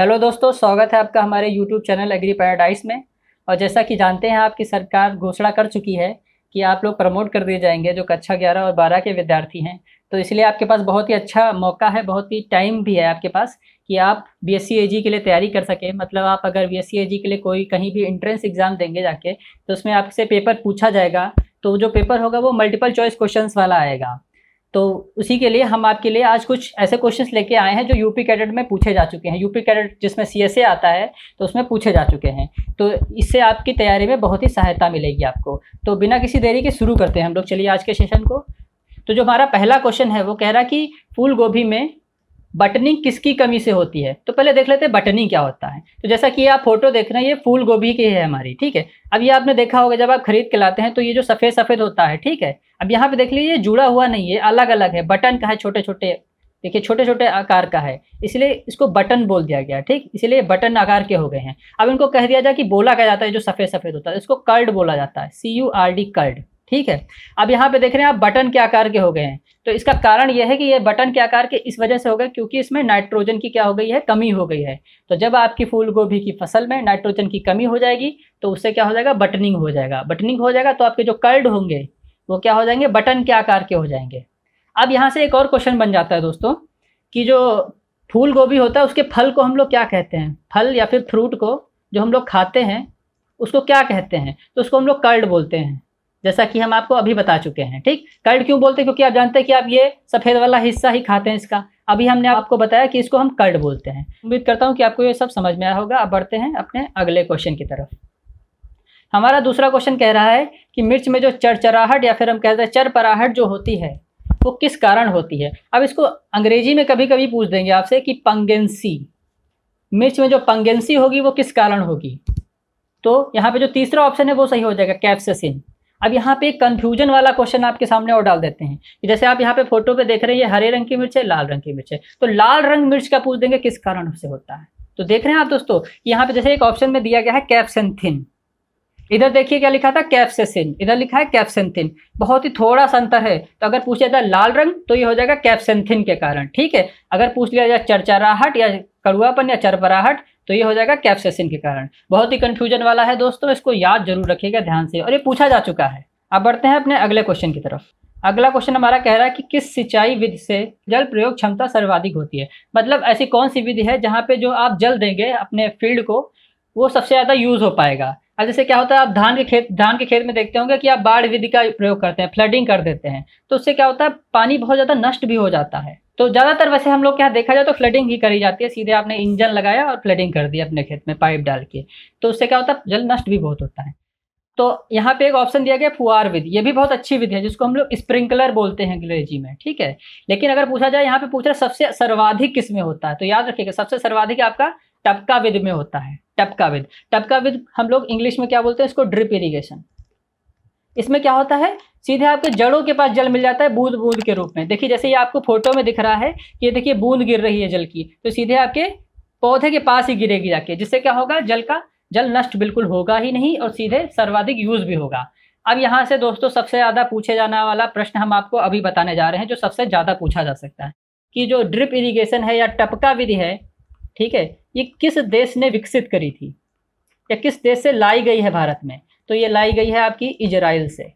hello दोस्तों स्वागत है आपका हमारे यूट्यूब चैनल एग्री पैराडाइज में और जैसा कि जानते हैं आपकी सरकार घोषणा कर चुकी है कि आप लोग प्रमोट कर दिए जाएंगे जो कक्षा ग्यारह और बारह के विद्यार्थी हैं तो इसलिए आपके पास बहुत ही अच्छा मौका है बहुत ही टाइम भी है आपके पास कि आप बी एस e के लिए तैयारी कर सकें मतलब आप अगर बी एस e के लिए कोई कहीं भी इंट्रेंस एग्ज़ाम देंगे जाके तो उसमें आपसे पेपर पूछा जाएगा तो जो पेपर होगा वो मल्टीपल चॉइस क्वेश्चंस वाला आएगा तो उसी के लिए हम आपके लिए आज कुछ ऐसे क्वेश्चंस लेके आए हैं जो यूपी कैडेट में पूछे जा चुके हैं यूपी कैडेट जिसमें सी आता है तो उसमें पूछे जा चुके हैं तो इससे आपकी तैयारी में बहुत ही सहायता मिलेगी आपको तो बिना किसी देरी के शुरू करते हैं हम लोग चलिए आज के सेशन को तो जो हमारा पहला क्वेश्चन है वो कह रहा कि फूल गोभी में बटनिंग किसकी कमी से होती है तो पहले देख लेते हैं बटनिंग क्या होता है तो जैसा कि आप फोटो देख रहे हैं ये फूल गोभी की है हमारी ठीक है अब ये आपने देखा होगा जब आप खरीद के लाते हैं तो ये जो सफ़ेद सफ़ेद होता है ठीक है अब यहाँ पे देख लीजिए जुड़ा हुआ नहीं है अलग अलग है बटन का है छोटे छोटे देखिए छोटे छोटे आकार का है इसलिए इसको बटन बोल दिया गया ठीक इसलिए बटन आकार के हो गए हैं अब इनको कह दिया जाए कि बोला क्या जाता है जो सफ़ेद सफ़ेद होता है इसको कर्ड बोला जाता है C U R D curd ठीक है अब यहाँ पे देख रहे हैं आप बटन के आकार के हो गए हैं तो इसका कारण यह है कि ये बटन के आकार के इस वजह से हो गए क्योंकि इसमें नाइट्रोजन की क्या हो गई है कमी हो गई है तो जब आपकी फूल गोभी की फसल में नाइट्रोजन की कमी हो जाएगी तो उससे क्या हो जाएगा बटनिंग हो जाएगा बटनिंग हो जाएगा तो आपके जो कर्ड होंगे वो क्या हो जाएंगे बटन के आकार के हो जाएंगे अब यहाँ से एक और क्वेश्चन बन जाता है दोस्तों कि जो फूल गोभी होता है उसके फल को हम लोग क्या कहते हैं फल या फिर फ्रूट को जो हम लोग खाते हैं उसको क्या कहते हैं तो उसको हम लोग कर्ड बोलते हैं जैसा कि हम आपको अभी बता चुके हैं ठीक कर्ड क्यों बोलते हैं क्योंकि आप जानते हैं कि आप ये सफ़ेद वाला हिस्सा ही खाते हैं इसका अभी हमने आपको बताया कि इसको हम कर्ड बोलते हैं उम्मीद करता हूँ कि आपको ये सब समझ में आया होगा आप बढ़ते हैं अपने अगले क्वेश्चन की तरफ हमारा दूसरा क्वेश्चन कह रहा है कि मिर्च में जो चरचराहट या फिर हम कहते हैं चरपराहट जो होती है वो किस कारण होती है अब इसको अंग्रेजी में कभी कभी पूछ देंगे आपसे कि पंगेंसी मिर्च में जो पंगेंसी होगी वो किस कारण होगी तो यहाँ पे जो तीसरा ऑप्शन है वो सही हो जाएगा कैप्सिन अब यहाँ पे कंफ्यूजन वाला क्वेश्चन आपके सामने और डाल देते हैं जैसे आप यहाँ पे फोटो पे देख रहे हैं हरे रंग की मिर्च है लाल रंग की मिर्च है तो लाल रंग मिर्च का पूछ देंगे किस कारण से होता है तो देख रहे हैं आप दोस्तों यहाँ पे जैसे एक ऑप्शन में दिया गया है कैप्सेंथिन इधर देखिए क्या लिखा था कैप्सेसिन इधर लिखा है कैप्सेंथिन बहुत ही थोड़ा सा अंतर है तो अगर पूछा जाए लाल रंग तो ये हो जाएगा कैप्सेंथिन के कारण ठीक है अगर पूछ लिया जाए चरचराहट या कड़ुआपन या चरपराहट तो ये हो जाएगा कैप्सेशन के कारण बहुत ही कंफ्यूजन वाला है दोस्तों इसको याद जरूर रखिएगा ध्यान से और ये पूछा जा चुका है अब बढ़ते हैं अपने अगले क्वेश्चन की तरफ अगला क्वेश्चन हमारा कह रहा है कि किस सिंचाई विधि से जल प्रयोग क्षमता सर्वाधिक होती है मतलब ऐसी कौन सी विधि है जहाँ पे जो आप जल देंगे अपने फील्ड को वो सबसे ज़्यादा यूज़ हो पाएगा अब जैसे क्या होता है आप धान के खेत धान के खेत में देखते होंगे कि आप बाढ़ विधि का प्रयोग करते हैं फ्लडिंग कर देते हैं तो उससे क्या होता है पानी बहुत ज़्यादा नष्ट भी हो जाता है तो ज़्यादातर वैसे हम लोग क्या देखा जाए तो फ्लडिंग ही करी जाती है सीधे आपने इंजन लगाया और फ्लडिंग कर दी अपने खेत में पाइप डाल के तो उससे क्या होता है जल नष्ट भी बहुत होता है तो यहाँ पे एक ऑप्शन दिया गया फुआर विधि ये भी बहुत अच्छी विधि है जिसको हम लोग स्प्रिंकलर बोलते हैं अंग्रेजी में ठीक है लेकिन अगर पूछा जाए यहाँ पे पूछ रहा सबसे सर्वाधिक किस में होता है तो याद रखिएगा सबसे सर्वाधिक आपका टपका विधि में होता है टपका विध टपका विध हम लोग इंग्लिश में क्या बोलते हैं इसको ड्रिप इरीगेशन इसमें क्या होता है सीधे आपके जड़ों के पास जल मिल जाता है बूंद बूंद के रूप में देखिए जैसे ये आपको फोटो में दिख रहा है कि ये देखिए बूंद गिर रही है जल की तो सीधे आपके पौधे के पास ही गिरेगी जाके जिससे क्या होगा जल का जल नष्ट बिल्कुल होगा ही नहीं और सीधे सर्वाधिक यूज भी होगा अब यहाँ से दोस्तों सबसे ज़्यादा पूछे जाने वाला प्रश्न हम आपको अभी बताने जा रहे हैं जो सबसे ज़्यादा पूछा जा सकता है कि जो ड्रिप इरीगेशन है या टपका विधि है ठीक है ये किस देश ने विकसित करी थी या किस देश से लाई गई है भारत में तो ये लाई गई है आपकी इजराइल से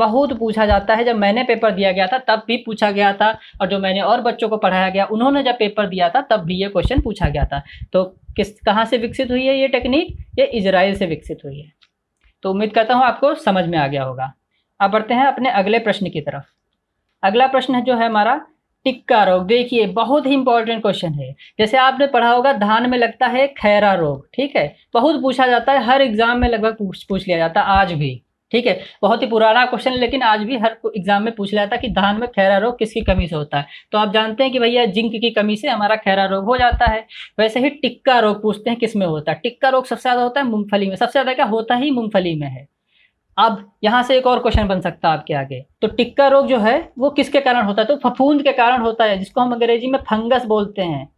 बहुत पूछा जाता है जब मैंने पेपर दिया गया था तब भी पूछा गया था और जो मैंने और बच्चों को पढ़ाया गया उन्होंने जब पेपर दिया था तब भी ये क्वेश्चन पूछा गया था तो किस कहाँ से विकसित हुई है ये टेक्निक ये इजराइल से विकसित हुई है तो उम्मीद करता हूँ आपको समझ में आ गया होगा अब बढ़ते हैं अपने अगले प्रश्न की तरफ अगला प्रश्न जो है हमारा टिक्का रोग देखिए बहुत ही इंपॉर्टेंट क्वेश्चन है जैसे आपने पढ़ा होगा धान में लगता है खैरा रोग ठीक है बहुत पूछा जाता है हर एग्जाम में लगभग पूछ पूछ लिया जाता है आज भी ठीक है बहुत ही पुराना क्वेश्चन है लेकिन आज भी हर एग्जाम में पूछ लिया जाता है कि धान में खैरा रोग किसकी कमी से होता है तो आप जानते हैं कि भैया जिंक की कमी से हमारा खैरा रोग हो जाता है वैसे ही टिक्का रोग पूछते हैं किस में होता है टिक्का रोग सबसे ज़्यादा होता है मूंगफली में सबसे ज़्यादा क्या होता ही मूंगफली में है अब यहाँ से एक और क्वेश्चन बन सकता है आपके आगे तो टिक्का रोग जो है वो किसके कारण होता है तो फफूंद के कारण होता है जिसको हम अंग्रेजी में फंगस बोलते हैं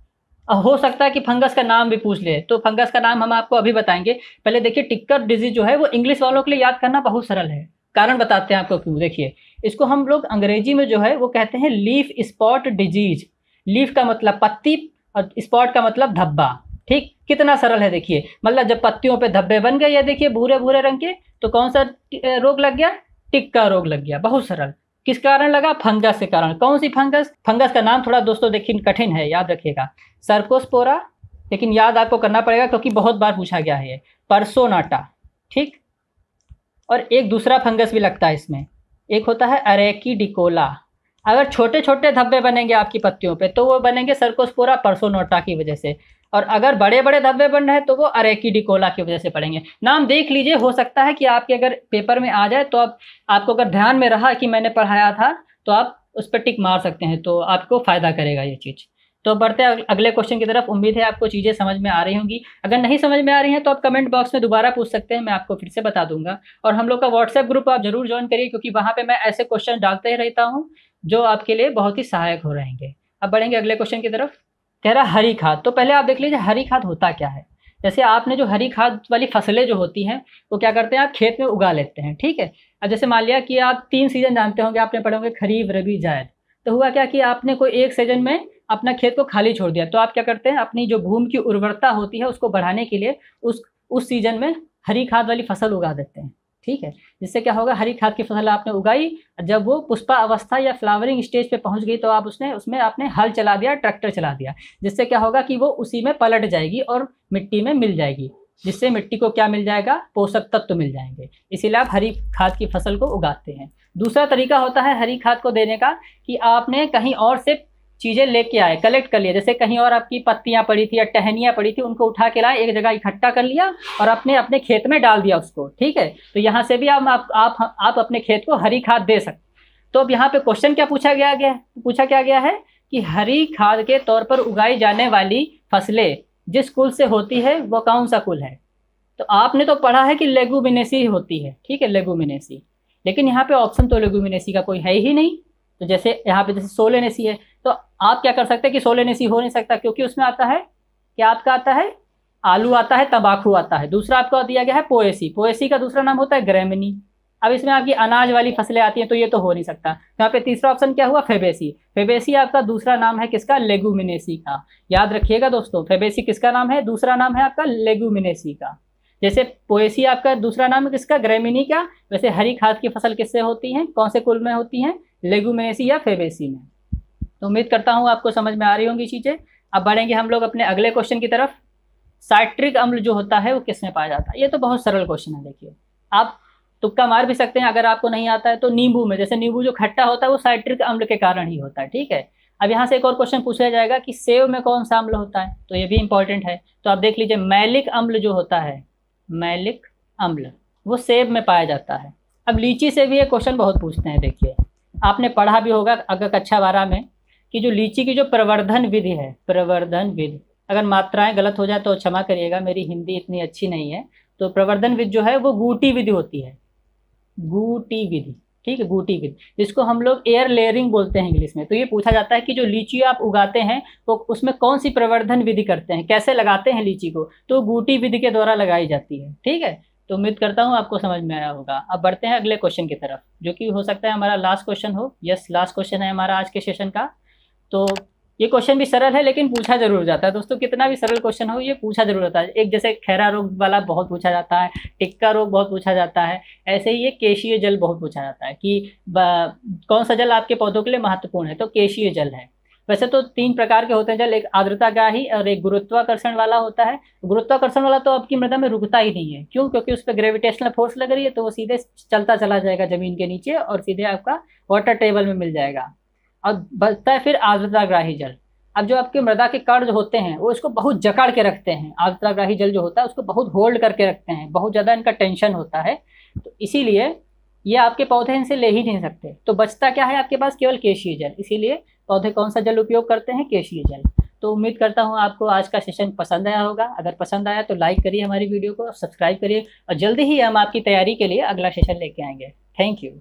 हो सकता है कि फंगस का नाम भी पूछ ले तो फंगस का नाम हम आपको अभी बताएंगे पहले देखिए टिक्कर डिजीज जो है वो इंग्लिश वालों के लिए याद करना बहुत सरल है कारण बताते हैं आपको क्यों देखिए इसको हम लोग अंग्रेजी में जो है वो कहते हैं लीफ स्पॉट डिजीज लीफ का मतलब पत्ती और स्पॉट का मतलब धब्बा ठीक कितना सरल है देखिए मतलब जब पत्तियों पे धब्बे बन गए या देखिए भूरे भूरे रंग के तो कौन सा रोग लग गया टिक्का रोग लग गया बहुत सरल किस कारण लगा फंगस के कारण कौन सी फंगस फंगस का नाम थोड़ा दोस्तों देखिए कठिन है याद रखिएगा सरकोसपोरा लेकिन याद आपको करना पड़ेगा क्योंकि बहुत बार पूछा गया है परसोनाटा ठीक और एक दूसरा फंगस भी लगता है इसमें एक होता है अरेकी डिकोला अगर छोटे छोटे धब्बे बनेंगे आपकी पत्तियों पे तो वो बनेंगे सरकोसपोरा परसोनोटा की वजह से और अगर बड़े बड़े धब्बे बन रहे हैं तो वो डिकोला की वजह से पड़ेंगे नाम देख लीजिए हो सकता है कि आपके अगर पेपर में आ जाए तो आप आपको अगर ध्यान में रहा कि मैंने पढ़ाया था तो आप उस पर टिक मार सकते हैं तो आपको फ़ायदा करेगा ये चीज़ तो बढ़ते हैं अगले क्वेश्चन की तरफ उम्मीद है आपको चीज़ें समझ में आ रही होंगी अगर नहीं समझ में आ रही हैं तो आप कमेंट बॉक्स में दोबारा पूछ सकते हैं मैं आपको फिर से बता दूंगा और हम लोग का व्हाट्सएप ग्रुप आप जरूर ज्वाइन करिए क्योंकि वहाँ पे मैं ऐसे क्वेश्चन डालते ही रहता हूँ जो आपके लिए बहुत ही सहायक हो रहेंगे अब बढ़ेंगे अगले क्वेश्चन की तरफ कह रहा हरी खाद तो पहले आप देख लीजिए हरी खाद होता क्या है जैसे आपने जो हरी खाद वाली फसलें जो होती हैं वो क्या करते हैं आप खेत में उगा लेते हैं ठीक है अब जैसे मान लिया कि आप तीन सीजन जानते होंगे आपने पढ़े होंगे खरीफ रबी जायद तो हुआ क्या कि आपने कोई एक सीजन में अपना खेत को खाली छोड़ दिया तो आप क्या करते हैं अपनी जो भूमि की उर्वरता होती है उसको बढ़ाने के लिए उस उस सीजन में हरी खाद वाली फसल उगा देते हैं ठीक है जिससे क्या होगा हरी खाद की फसल आपने उगाई जब वो पुष्पा अवस्था या फ्लावरिंग स्टेज पे पहुंच गई तो आप उसने उसमें आपने हल चला दिया ट्रैक्टर चला दिया जिससे क्या होगा कि वो उसी में पलट जाएगी और मिट्टी में मिल जाएगी जिससे मिट्टी को क्या मिल जाएगा पोषक तत्व तो मिल जाएंगे इसीलिए आप हरी खाद की फसल को उगाते हैं दूसरा तरीका होता है हरी खाद को देने का कि आपने कहीं और से चीज़ें लेके आए कलेक्ट कर लिया जैसे कहीं और आपकी पत्तियाँ पड़ी थी या टहनियाँ पड़ी थी उनको उठा के लाए एक जगह इकट्ठा कर लिया और अपने अपने खेत में डाल दिया उसको ठीक है तो यहाँ से भी आप आप, आप आप अपने खेत को हरी खाद दे सकते तो अब यहाँ पे क्वेश्चन क्या पूछा गया गया पूछा क्या गया है कि हरी खाद के तौर पर उगाई जाने वाली फसलें जिस कुल से होती है वो कौन सा कुल है तो आपने तो पढ़ा है कि लेगुमिनेसी होती है ठीक है लेगुमिनेसी लेकिन यहाँ पे ऑप्शन तो लेगुमिनेसी का कोई है ही नहीं तो जैसे यहाँ पे जैसे सोलेनेसी है तो आप क्या कर सकते हैं कि सोलेनेसी हो नहीं सकता क्योंकि उसमें आता है क्या आपका आता है आलू आता है तंबाकू आता है दूसरा आपको दिया गया है पोएसी पोएसी का दूसरा नाम होता है ग्रेमिनी अब इसमें आपकी अनाज वाली फसलें आती हैं तो ये तो हो नहीं सकता यहाँ पे तीसरा ऑप्शन क्या हुआ फेबेसी फेबेसी आपका दूसरा नाम है किसका लेगुमिनेसी का याद रखिएगा दोस्तों फेबेसी किसका नाम है दूसरा नाम है आपका लेगुमिनेसी का जैसे पोएसी आपका दूसरा नाम है किसका ग्रेमिनी का वैसे हरी खाद की फसल किससे होती है कौन से कुल में होती है लेगुमिनेसी या फेबेसी में तो उम्मीद करता हूँ आपको समझ में आ रही होंगी चीज़ें अब बढ़ेंगे हम लोग अपने अगले क्वेश्चन की तरफ साइट्रिक अम्ल जो होता है वो किस में पाया जाता है ये तो बहुत सरल क्वेश्चन है देखिए आप तुक्का मार भी सकते हैं अगर आपको नहीं आता है तो नींबू में जैसे नींबू जो खट्टा होता है वो साइट्रिक अम्ल के कारण ही होता है ठीक है अब यहाँ से एक और क्वेश्चन पूछा जाएगा कि सेव में कौन सा अम्ल होता है तो ये भी इंपॉर्टेंट है तो आप देख लीजिए मैलिक अम्ल जो होता है मैलिक अम्ल वो सेब में पाया जाता है अब लीची से भी ये क्वेश्चन बहुत पूछते हैं देखिए आपने पढ़ा भी होगा अगर कक्षा बारह में कि जो लीची की जो प्रवर्धन विधि है प्रवर्धन विधि अगर मात्राएं गलत हो जाए तो क्षमा करिएगा मेरी हिंदी इतनी अच्छी नहीं है तो प्रवर्धन विधि जो है वो गूटी विधि होती है गूटी विधि ठीक है गूटी विधि जिसको हम लोग एयर लेयरिंग बोलते हैं इंग्लिश में तो ये पूछा जाता है कि जो लीची आप उगाते हैं वो तो उसमें कौन सी प्रवर्धन विधि करते हैं कैसे लगाते हैं लीची को तो गूटी विधि के द्वारा लगाई जाती है ठीक है तो उम्मीद करता हूँ आपको समझ में आया होगा अब बढ़ते हैं अगले क्वेश्चन की तरफ जो कि हो सकता है हमारा लास्ट क्वेश्चन हो यस लास्ट क्वेश्चन है हमारा आज के सेशन का तो ये क्वेश्चन भी सरल है लेकिन पूछा जरूर जाता है दोस्तों कितना भी सरल क्वेश्चन हो ये पूछा जरूर जाता है एक जैसे खैरा रोग वाला बहुत पूछा जाता है टिक्का रोग बहुत पूछा जाता है ऐसे ही ये केशीय जल बहुत पूछा जाता है कि कौन सा जल आपके पौधों के लिए महत्वपूर्ण है तो केशीय जल है वैसे तो तीन प्रकार के होते हैं जल एक आर्द्रता और एक गुरुत्वाकर्षण वाला होता है गुरुत्वाकर्षण वाला तो आपकी मृदा में रुकता ही नहीं है क्यों क्योंकि उस पर ग्रेविटेशनल फोर्स लग रही है तो वो सीधे चलता चला जाएगा जमीन के नीचे और सीधे आपका वाटर टेबल में मिल जाएगा और बचता है फिर आर्द्राग्राही जल अब जो आपके मृदा के कर्ज होते हैं वो इसको बहुत जकड़ के रखते हैं आर्द्राग्राही जल जो होता है उसको बहुत होल्ड करके रखते हैं बहुत ज़्यादा इनका टेंशन होता है तो इसीलिए ये आपके पौधे इनसे ले ही नहीं सकते तो बचता क्या है आपके पास केवल केशीय जल इसीलिए पौधे कौन सा जल उपयोग करते हैं केशीय जल तो उम्मीद करता हूँ आपको आज का सेशन पसंद आया होगा अगर पसंद आया तो लाइक करिए हमारी वीडियो को सब्सक्राइब करिए और जल्दी ही हम आपकी तैयारी के लिए अगला सेशन लेके आएंगे थैंक यू